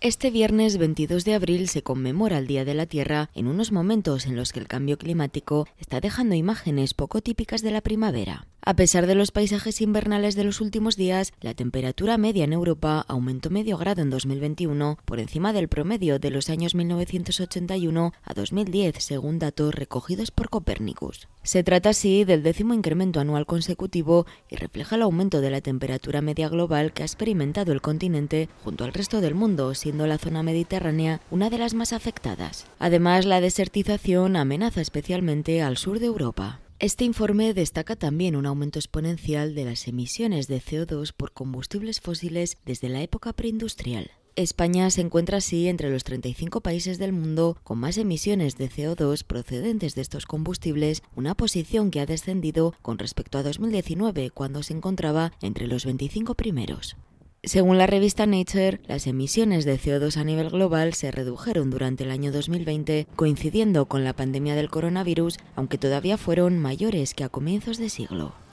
Este viernes 22 de abril se conmemora el Día de la Tierra en unos momentos en los que el cambio climático está dejando imágenes poco típicas de la primavera. A pesar de los paisajes invernales de los últimos días, la temperatura media en Europa aumentó medio grado en 2021 por encima del promedio de los años 1981 a 2010 según datos recogidos por Copernicus. Se trata así del décimo incremento anual consecutivo y refleja el aumento de la temperatura media global que ha experimentado el continente junto al resto del mundo la zona mediterránea una de las más afectadas. Además, la desertización amenaza especialmente al sur de Europa. Este informe destaca también un aumento exponencial de las emisiones de CO2 por combustibles fósiles desde la época preindustrial. España se encuentra así entre los 35 países del mundo con más emisiones de CO2 procedentes de estos combustibles, una posición que ha descendido con respecto a 2019, cuando se encontraba entre los 25 primeros. Según la revista Nature, las emisiones de CO2 a nivel global se redujeron durante el año 2020, coincidiendo con la pandemia del coronavirus, aunque todavía fueron mayores que a comienzos de siglo.